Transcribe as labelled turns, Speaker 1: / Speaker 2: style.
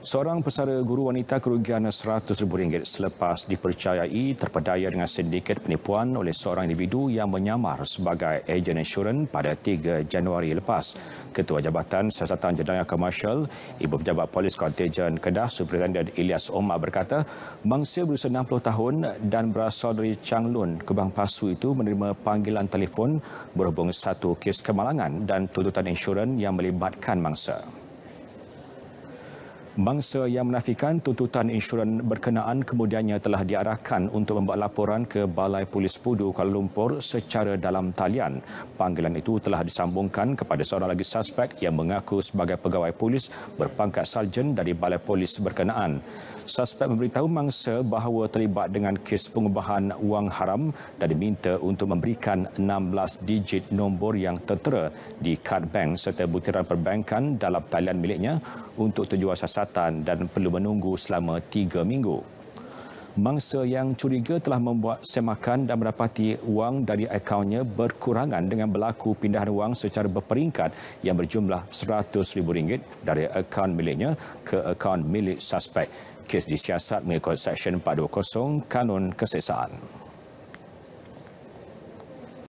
Speaker 1: Seorang pesara guru wanita kerugian rm ringgit selepas dipercayai terpedaya dengan sindiket penipuan oleh seorang individu yang menyamar sebagai ejen insurans pada 3 Januari lepas. Ketua Jabatan Siasatan Jenayah Komersial, Ibu Pejabat Polis Kontijen Kedah, Superintendent Ilyas Omar berkata, mangsa berusia 60 tahun dan berasal dari Changlun, Kebang Pasu itu menerima panggilan telefon berhubung satu kes kemalangan dan tuntutan insurans yang melibatkan mangsa. Bangsa yang menafikan tuntutan insurans berkenaan kemudiannya telah diarahkan untuk membuat laporan ke Balai Polis Pudu Kuala Lumpur secara dalam talian. Panggilan itu telah disambungkan kepada seorang lagi suspek yang mengaku sebagai pegawai polis berpangkat saljen dari Balai Polis berkenaan. Suspek memberitahu mangsa bahawa terlibat dengan kes pengubahan wang haram dan diminta untuk memberikan 16 digit nombor yang tertera di kad bank serta butiran perbankan dalam talian miliknya untuk tujuan sasaran kesihatan dan perlu menunggu selama tiga minggu. Mangsa yang curiga telah membuat semakan dan mendapati wang dari akaunnya berkurangan dengan berlaku pindahan wang secara berperingkat yang berjumlah rm ringgit dari akaun miliknya ke akaun milik suspek. Kes disiasat mengikut Seksyen 420 Kanun Kesesaan.